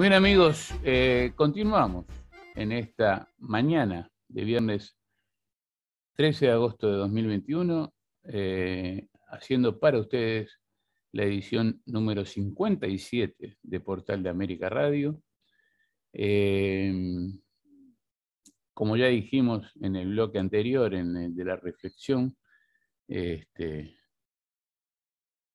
bien amigos, eh, continuamos en esta mañana de viernes 13 de agosto de 2021, eh, haciendo para ustedes la edición número 57 de Portal de América Radio. Eh, como ya dijimos en el bloque anterior, en el de la reflexión, este,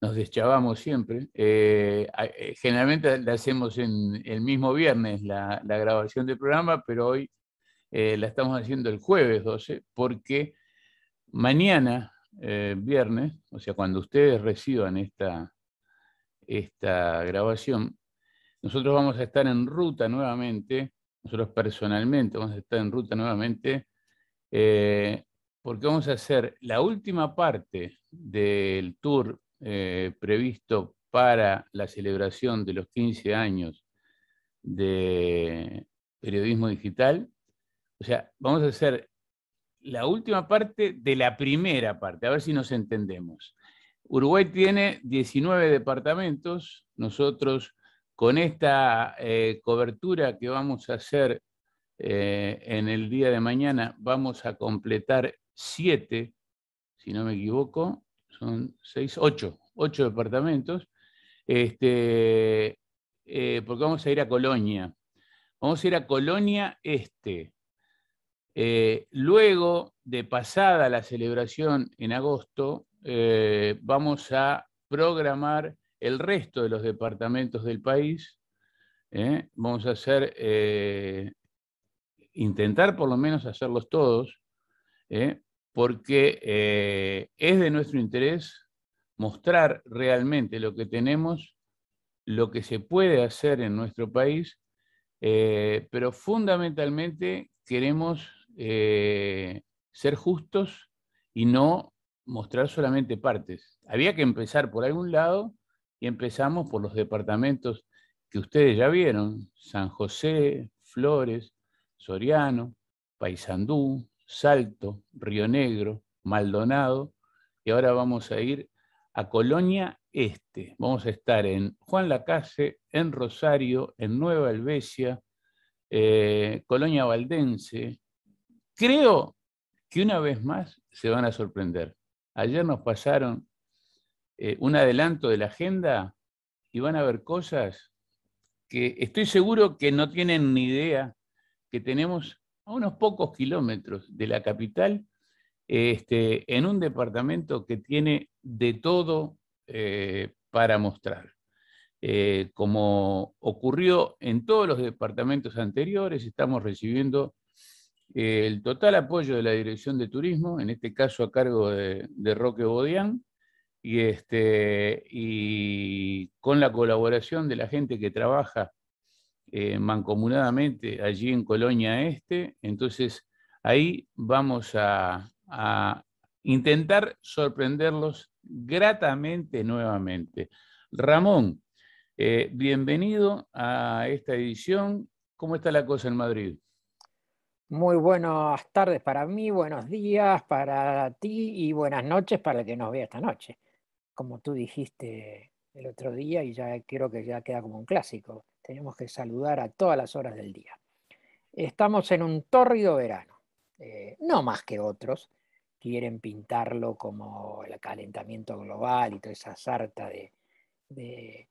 nos deschavamos siempre. Eh, eh, generalmente la hacemos en el mismo viernes, la, grabación del programa, pero hoy eh, la estamos haciendo el jueves 12, porque mañana, viernes, o sea, cuando ustedes reciban esta, esta grabación, nosotros vamos a estar en ruta nuevamente, nosotros personalmente vamos a estar en ruta nuevamente porque vamos a hacer la última parte del tour eh, previsto para la celebración de los 15 años de periodismo digital. O sea, vamos a hacer la última parte de la primera parte, a ver si nos entendemos. Uruguay tiene 19 departamentos, nosotros con esta eh, cobertura que vamos a hacer eh, en el día de mañana, vamos a completar 7, si no me equivoco, son 6, 8, ocho departamentos, este, eh, porque vamos a ir a Colonia. Vamos a ir a Colonia Este. Eh, luego, de pasada la celebración en agosto, eh, vamos a programar el resto de los departamentos del país. Vamos a hacer, intentar por lo menos hacerlos todos, porque es de nuestro interés mostrar realmente lo que tenemos, lo que se puede hacer en nuestro país, eh, pero fundamentalmente queremos eh, ser justos y no mostrar solamente partes. Había que empezar por algún lado y empezamos por los departamentos que ustedes ya vieron, San José, Flores, Soriano, Paysandú, Salto, Río Negro, Maldonado, y ahora vamos a ir a Colonia Este. Vamos a estar en Juan Lacase, en Rosario, en Nueva Helvecia, eh, Colonia Valdense. Creo que una vez más se van a sorprender. Ayer nos pasaron eh, un adelanto de la agenda y van a ver cosas que estoy seguro que no tienen ni idea que tenemos a unos pocos kilómetros de la capital este, en un departamento que tiene de todo eh, para mostrar. Eh, como ocurrió en todos los departamentos anteriores, estamos recibiendo eh, el total apoyo de la Dirección de Turismo, en este caso a cargo de, Roque Bodián, y, este, y con la colaboración de la gente que trabaja mancomunadamente allí en Colonia Este. Entonces, ahí vamos a, a intentar sorprenderlos gratamente nuevamente. Ramón, eh, bienvenido a esta edición. ¿Cómo está la cosa en Madrid? Muy buenas tardes para mí, buenos días para ti y buenas noches para el que nos vea esta noche. Como tú dijiste el otro día y ya creo que ya queda como un clásico, tenemos que saludar a todas las horas del día. Estamos en un torrido verano, eh, no más que otros, quieren pintarlo como el calentamiento global y toda esa sarta de,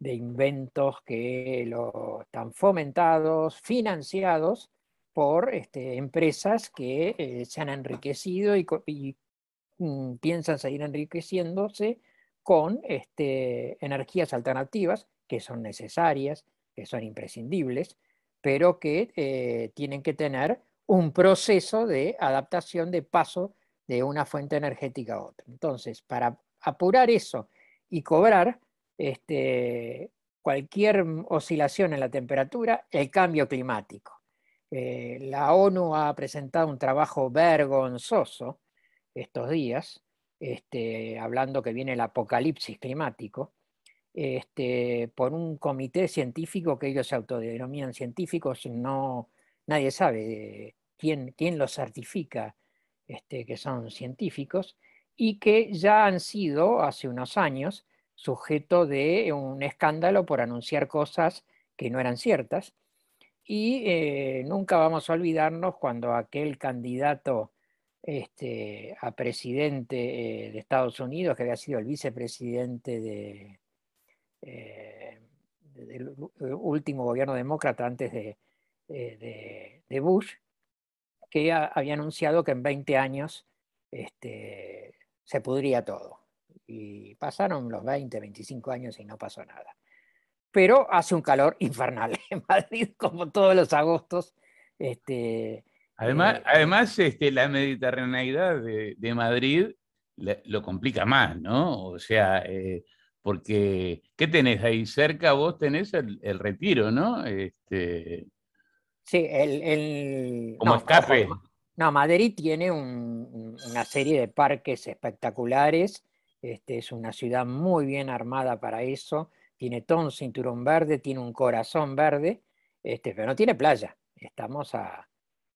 inventos que lo, están fomentados, financiados por este, empresas que eh, se han enriquecido y, mm, piensan seguir enriqueciéndose con este, energías alternativas que son necesarias, que son imprescindibles, pero que eh, tienen que tener un proceso de adaptación de paso de una fuente energética a otra. Entonces, para apurar eso y cobrar este, cualquier oscilación en la temperatura, el cambio climático. Eh, la ONU ha presentado un trabajo vergonzoso estos días, este, hablando que viene el apocalipsis climático, este, por un comité científico que ellos se autodenominan científicos, no, nadie sabe eh, quién, quién los certifica este, que son científicos, y que ya han sido hace unos años sujeto de un escándalo por anunciar cosas que no eran ciertas. Y eh, nunca vamos a olvidarnos cuando aquel candidato este, a presidente eh, de Estados Unidos, que había sido el vicepresidente de, eh, del último gobierno demócrata antes de Bush, que había anunciado que en 20 años este, se pudría todo. Y pasaron los 20, 25 años y no pasó nada. Pero hace un calor infernal en Madrid, como todos los agostos. Este, además, eh, además este, la mediterraneidad de, Madrid lo complica más, ¿no? O sea, eh, porque, ¿qué tenés ahí cerca? Vos tenés el, retiro, ¿no? Este, Sí, el. Como escape. No, Madrid tiene una serie de parques espectaculares. Este, es una ciudad muy bien armada para eso. Tiene todo un cinturón verde, tiene un corazón verde, este, pero no tiene playa. Estamos a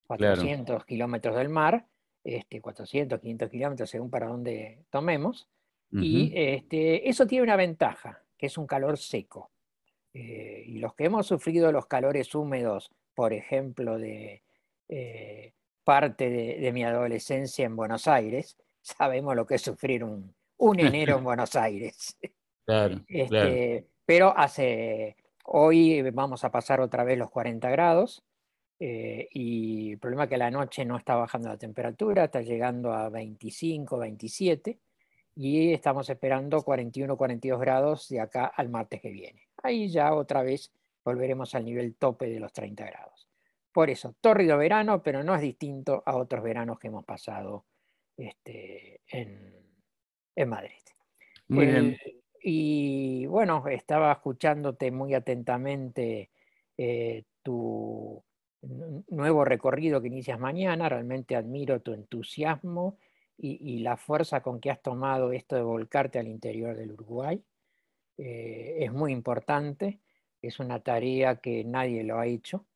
400 kilómetros del mar, este, 400, 500 kilómetros según para dónde tomemos. Y este, eso tiene una ventaja, que es un calor seco. Eh, y los que hemos sufrido los calores húmedos, por ejemplo, de eh, parte de, mi adolescencia en Buenos Aires, sabemos lo que es sufrir un, enero en Buenos Aires. Este, claro, Pero hace, hoy vamos a pasar otra vez los 40 grados. Eh, y el problema es que la noche no está bajando la temperatura, está llegando a 25, 27 y estamos esperando 41, 42 grados de acá al martes que viene ahí ya otra vez volveremos al nivel tope de los 30 grados. Por eso, tórrido verano, pero no es distinto a otros veranos que hemos pasado este, en, Madrid. Eh, y bueno, estaba escuchándote muy atentamente eh, tu nuevo recorrido que inicias mañana. Realmente admiro tu entusiasmo y, la fuerza con que has tomado esto de volcarte al interior del Uruguay. Eh, es muy importante, es una tarea que nadie lo ha hecho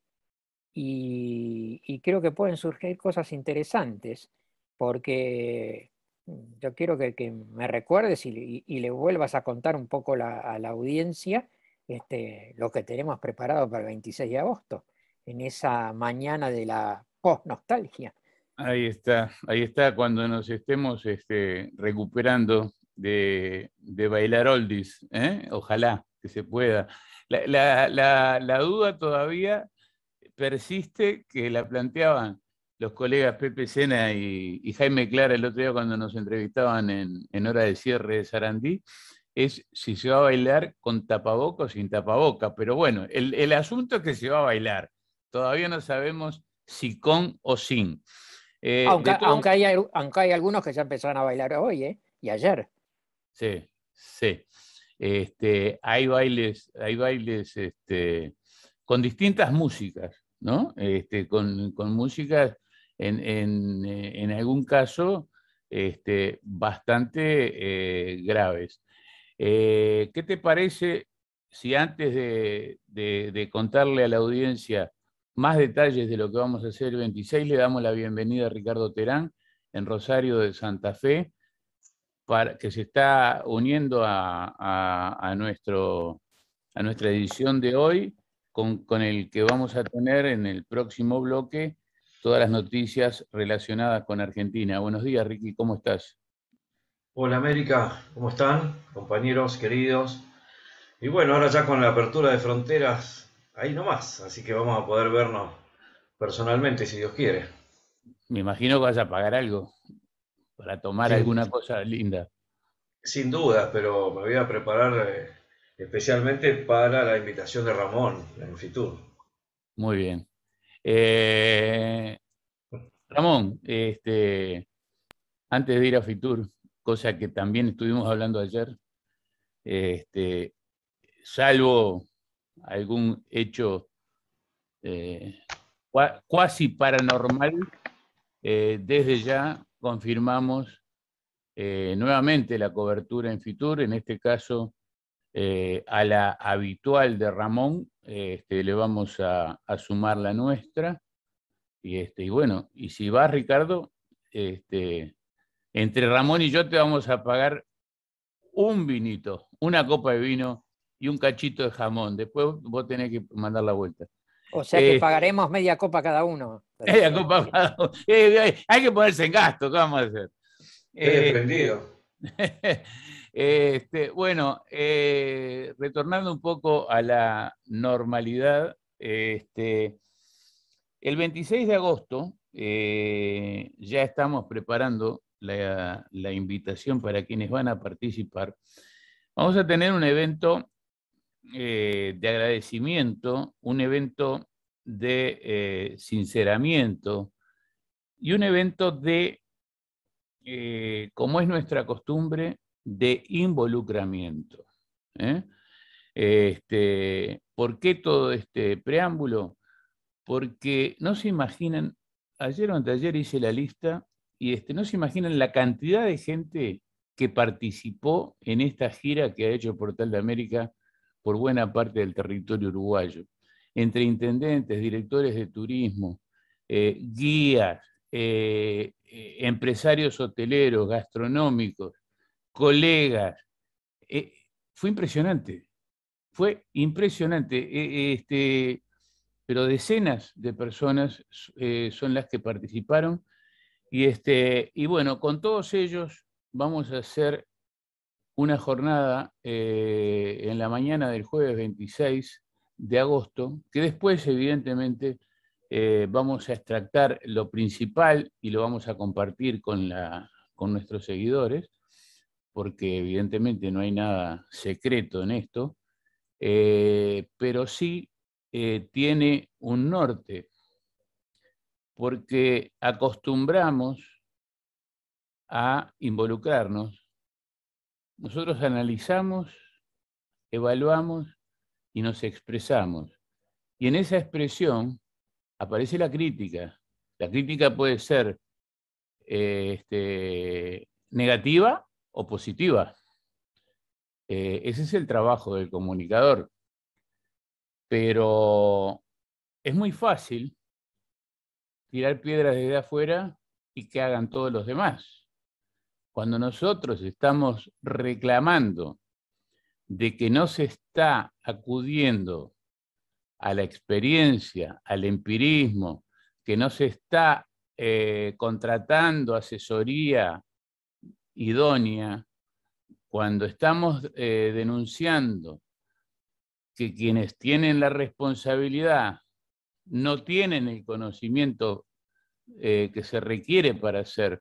y, creo que pueden surgir cosas interesantes porque mm, yo quiero que, me recuerdes y, le vuelvas a contar un poco a la audiencia este, lo que tenemos preparado para el 26 de agosto, en esa mañana de la post-nostalgia. Ahí está, ahí está, cuando nos estemos este, recuperando de, bailar oldies, ¿eh? ojalá que se pueda. La, duda todavía persiste que la planteaban los colegas Pepe Sena y, Jaime Clara el otro día cuando nos entrevistaban en, hora de cierre de Sarandí, es si se va a bailar con tapaboca o sin tapaboca. Pero bueno, el, asunto es que se va a bailar. Todavía no sabemos si con o sin. Eh, aunque, aunque, hay, algunos que ya empezaron a bailar hoy ¿eh? y ayer sí, sí. Este, hay bailes, hay bailes este, con distintas músicas, ¿no? Este, con, músicas, en, en, eh, en, algún caso, este, bastante eh, graves. Eh, ¿Qué te parece si antes de, de, de, contarle a la audiencia más detalles de lo que vamos a hacer el 26, le damos la bienvenida a Ricardo Terán en Rosario de Santa Fe? que se está uniendo a, nuestro, a nuestra edición de hoy, con, el que vamos a tener en el próximo bloque todas las noticias relacionadas con Argentina. Buenos días, Ricky, ¿cómo estás? Hola, América, ¿cómo están? Compañeros, queridos. Y bueno, ahora ya con la apertura de fronteras, ahí nomás, así que vamos a poder vernos personalmente, si Dios quiere. Me imagino que vas a pagar algo para tomar alguna cosa linda. Sin duda, pero me voy a preparar eh, especialmente para la invitación de Ramón en Fitur. Muy bien. Eh, Ramón, este, antes de ir a Fitur, cosa que también estuvimos hablando ayer, este, salvo algún hecho eh, cuasi paranormal, desde ya confirmamos eh, nuevamente la cobertura en Fitur, en este caso eh, a la habitual de Ramón, eh, este, le vamos a, sumar la nuestra. Y, este, y bueno, y si va Ricardo, este, entre Ramón y yo te vamos a pagar un vinito, una copa de vino y un cachito de jamón. Después vos tenés que mandar la vuelta. O sea que eh, pagaremos media copa cada uno. Media copa eh, eh, hay que ponerse en gasto, ¿qué vamos a hacer? Este, bueno, retornando un poco a la normalidad, este, el 26 de agosto ya estamos preparando la, invitación para quienes van a participar. Vamos a tener un evento eh, de agradecimiento, un evento de eh, sinceramiento y un evento de, eh, como es nuestra costumbre, de involucramiento. Este, ¿Por qué todo este preámbulo? Porque no se imaginan, ayer o anteayer hice la lista y este, no se imaginan la cantidad de gente que participó en esta gira que ha hecho Portal de América por buena parte del territorio uruguayo, entre intendentes, directores de turismo, eh, guías, eh, eh, empresarios hoteleros, gastronómicos, colegas. fue impresionante, fue impresionante. E, e, este, pero decenas de personas son las que participaron. Y, este, y bueno, con todos ellos vamos a hacer una jornada eh, en la mañana del jueves 26 de agosto, que después evidentemente eh, vamos a extractar lo principal y lo vamos a compartir con, la, con nuestros seguidores, porque evidentemente no hay nada secreto en esto, eh, pero sí tiene un norte, porque acostumbramos a involucrarnos nosotros analizamos, evaluamos y nos expresamos. Y en esa expresión aparece la crítica. La crítica puede ser eh, este, negativa o positiva. Eh, ese es el trabajo del comunicador. Pero es muy fácil tirar piedras desde afuera y que hagan todos los demás. Cuando nosotros estamos reclamando de que no se está acudiendo a la experiencia, al empirismo, que no se está eh, contratando asesoría idónea, cuando estamos eh, denunciando que quienes tienen la responsabilidad no tienen el conocimiento eh, que se requiere para hacer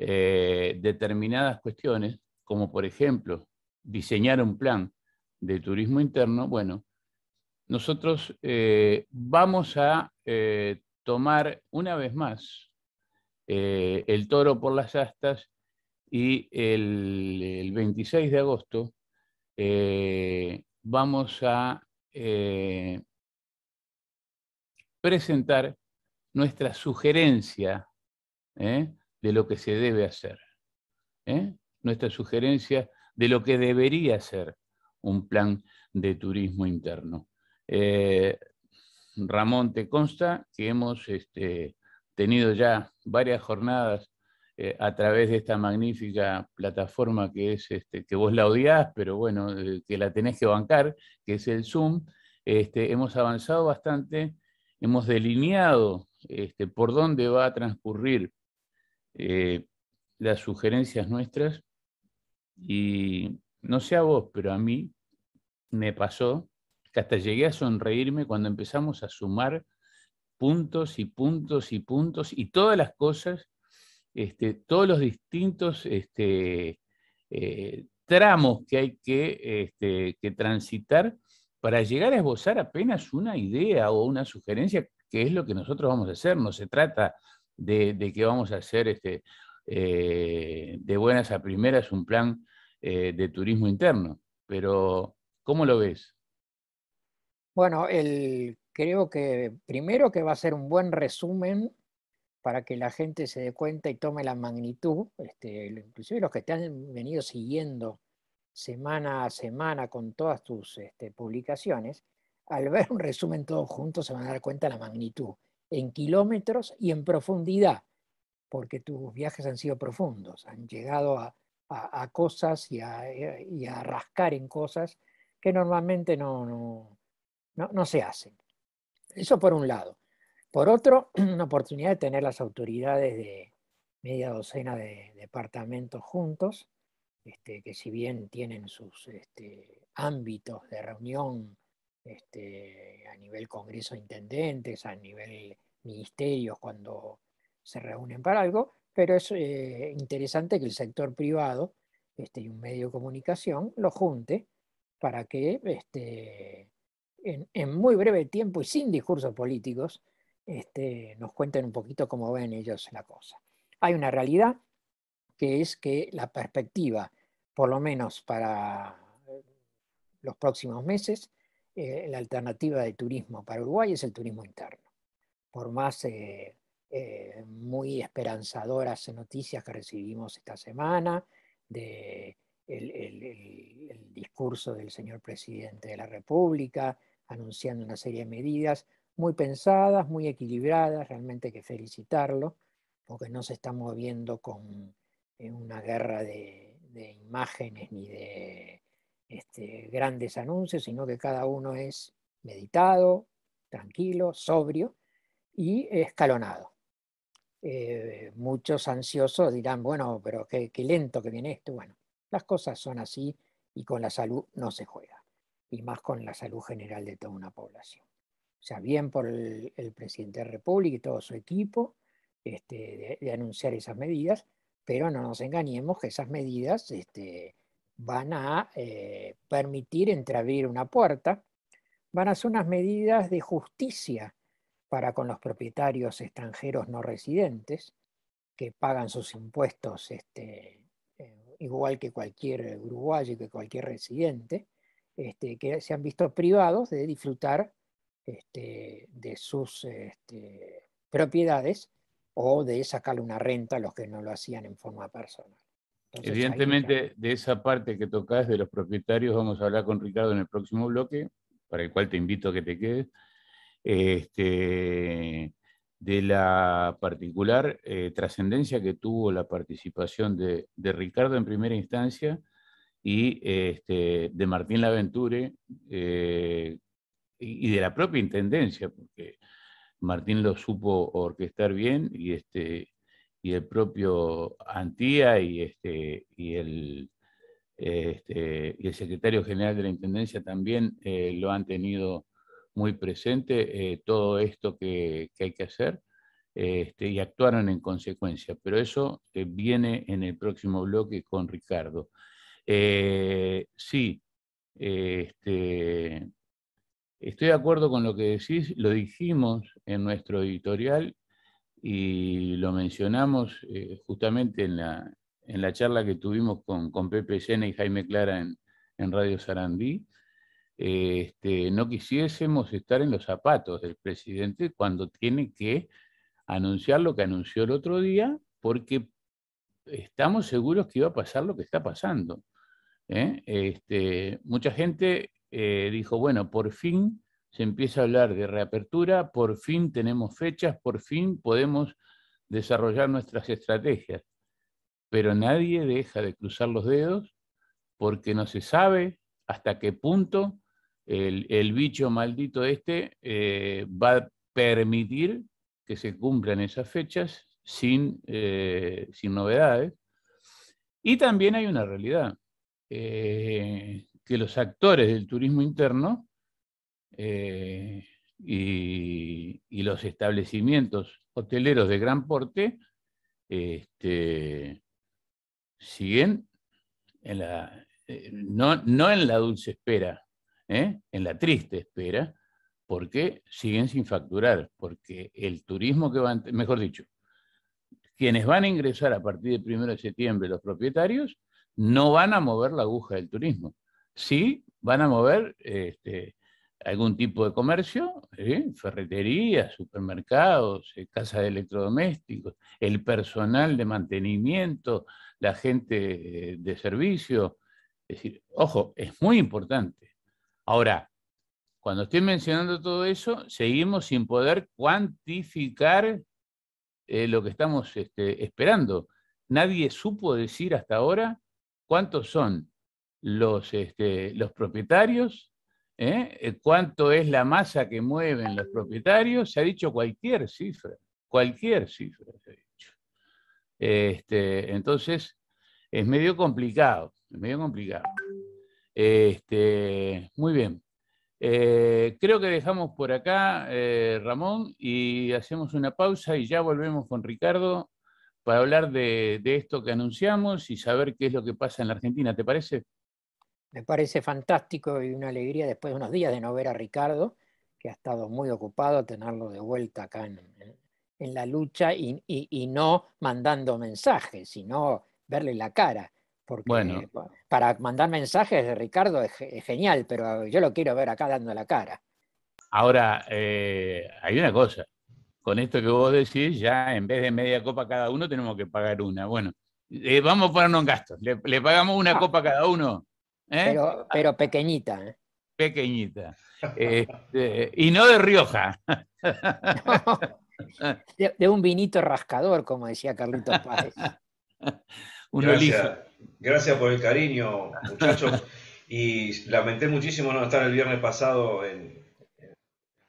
eh, determinadas cuestiones, como por ejemplo diseñar un plan de turismo interno, bueno, nosotros eh, vamos a eh, tomar una vez más el toro por las astas y el, 26 de agosto vamos a presentar nuestra sugerencia de lo que se debe hacer. ¿eh? Nuestra sugerencia de lo que debería ser un plan de turismo interno. Eh, Ramón, te consta que hemos este, tenido ya varias jornadas eh, a través de esta magnífica plataforma que es, este, que vos la odiás, pero bueno, que la tenés que bancar, que es el Zoom. Este, hemos avanzado bastante, hemos delineado por dónde va a transcurrir eh, las sugerencias nuestras y no sé a vos, pero a mí me pasó que hasta llegué a sonreírme cuando empezamos a sumar puntos y puntos y puntos y todas las cosas, este, todos los distintos este, eh, tramos que hay que, este, que transitar para llegar a esbozar apenas una idea o una sugerencia, que es lo que nosotros vamos a hacer. No se trata de, qué que vamos a hacer este, eh, de buenas a primeras un plan eh, de turismo interno. Pero, ¿cómo lo ves? Bueno, creo que primero que va a ser un buen resumen para que la gente se dé cuenta y tome la magnitud, este, inclusive los que te han venido siguiendo semana a semana con todas tus este, publicaciones, al ver un resumen todos juntos se van a dar cuenta de la magnitud en kilómetros y en profundidad, porque tus viajes han sido profundos, han llegado a, cosas y a, rascar en cosas que normalmente no, no, se hacen. Eso por un lado. Por otro, una oportunidad de tener las autoridades de media docena de departamentos juntos, este, que si bien tienen sus este, ámbitos de reunión este, a nivel Congreso de Intendentes, a nivel ministerios cuando se reúnen para algo, pero es eh, interesante que el sector privado este, y un medio de comunicación lo junte para que este, en, muy breve tiempo y sin discursos políticos nos cuenten un poquito cómo ven ellos la cosa. Hay una realidad que es que la perspectiva, por lo menos para los próximos meses, eh, la alternativa de turismo para Uruguay es el turismo interno. Por más eh, eh, muy esperanzadoras noticias que recibimos esta semana de el, discurso del señor presidente de la República anunciando una serie de medidas muy pensadas, muy equilibradas, realmente hay que felicitarlo, porque no se está moviendo con una guerra de imágenes ni de este, grandes anuncios, sino que cada uno es meditado, tranquilo, sobrio y escalonado. Eh, muchos ansiosos dirán, bueno, pero qué, lento que viene esto. Bueno, las cosas son así y con la salud no se juega, y más con la salud general de toda una población. O sea, bien por el, presidente de la República y todo su equipo este, de, de, anunciar esas medidas, pero no nos engañemos que esas medidas este, van a eh, permitir entreabrir una puerta, van a ser unas medidas de justicia para con los propietarios extranjeros no residentes que pagan sus impuestos este, eh, igual que cualquier uruguayo, que cualquier residente, este, que se han visto privados de disfrutar este, de sus este, propiedades o de sacarle una renta a los que no lo hacían en forma personal. Evidentemente, de esa parte que tocas de los propietarios, vamos a hablar con Ricardo en el próximo bloque, para el cual te invito a que te quedes. Este, de la particular eh, trascendencia que tuvo la participación de, Ricardo en primera instancia y este, de Martín Laventure eh, y de la propia Intendencia, porque Martín lo supo orquestar bien y, este, y el propio Antía y, este, y, el, este, y el secretario general de la Intendencia también eh, lo han tenido muy presente, eh, todo esto que, hay que hacer, este, y actuaron en consecuencia. Pero eso eh, viene en el próximo bloque con Ricardo. sí, este, estoy de acuerdo con lo que decís, lo dijimos en nuestro editorial y lo mencionamos eh, justamente en la, charla que tuvimos con, con Pepe Sena y Jaime Clara en, Radio Sarandí, eh, este, no quisiésemos estar en los zapatos del presidente cuando tiene que anunciar lo que anunció el otro día, porque estamos seguros que iba a pasar lo que está pasando. ¿eh? Este, mucha gente dijo, bueno, por fin se empieza a hablar de reapertura, por fin tenemos fechas, por fin podemos desarrollar nuestras estrategias. Pero nadie deja de cruzar los dedos porque no se sabe hasta qué punto el, bicho maldito este eh, va a permitir que se cumplan esas fechas sin, eh, novedades. Y también hay una realidad, eh, que los actores del turismo interno eh, y, los establecimientos hoteleros de gran porte este, siguen en la, eh, no, en la dulce espera, ¿eh? en la triste espera, porque siguen sin facturar, porque el turismo que van, mejor dicho, quienes van a ingresar a partir del 1 de septiembre, los propietarios, no van a mover la aguja del turismo. Sí, van a mover este, algún tipo de comercio, Ferretería, supermercados, casa eh, casas de electrodomésticos, el personal de mantenimiento, la gente eh, de servicio. Es decir, ojo, es muy importante. Ahora, cuando estoy mencionando todo eso, seguimos sin poder cuantificar eh, lo que estamos este, esperando. Nadie supo decir hasta ahora cuántos son los, este, los propietarios, ¿eh? Eh, cuánto es la masa que mueven los propietarios, se ha dicho cualquier cifra, cualquier cifra se ha dicho. Este, entonces, es medio complicado, es medio complicado. Este, muy bien. Eh, creo que dejamos por acá, Ramón, y hacemos una pausa y ya volvemos con Ricardo para hablar de, de esto que anunciamos y saber qué es lo que pasa en la Argentina. ¿Te parece? me parece fantástico y una alegría después de unos días de no ver a Ricardo, que ha estado muy ocupado, tenerlo de vuelta acá en, la lucha y, no mandando mensajes, sino verle la cara. Porque para mandar mensajes de Ricardo es, genial, pero yo lo quiero ver acá dando la cara. Ahora, eh, hay una cosa. Con esto que vos decís, ya en vez de media copa cada uno, tenemos que pagar una. Bueno, eh, vamos a ponernos en gastos. Le, pagamos una ah. copa cada uno ¿Eh? Ah. Pero, pequeñita. ¿eh? Pequeñita. Este, y no de Rioja. de, un vinito rascador, como decía Carlitos Páez. gracias, gracias por el cariño, muchachos. Y lamenté muchísimo no estar el viernes pasado en,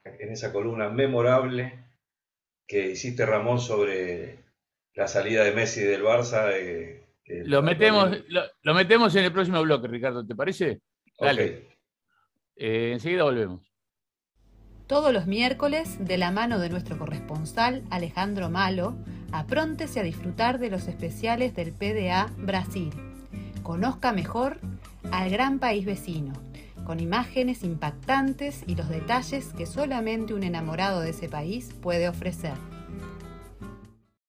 esa columna memorable que hiciste, Ramón, sobre la salida de Messi del Barça, eh, lo metemos, en el próximo bloque, Ricardo, ¿te parece? Dale. Eh, enseguida volvemos. Todos los miércoles, de la mano de nuestro corresponsal Alejandro Malo, apróntese a disfrutar de los especiales del PDA Brasil. Conozca mejor al gran país vecino, con imágenes impactantes y los detalles que solamente un enamorado de ese país puede ofrecer.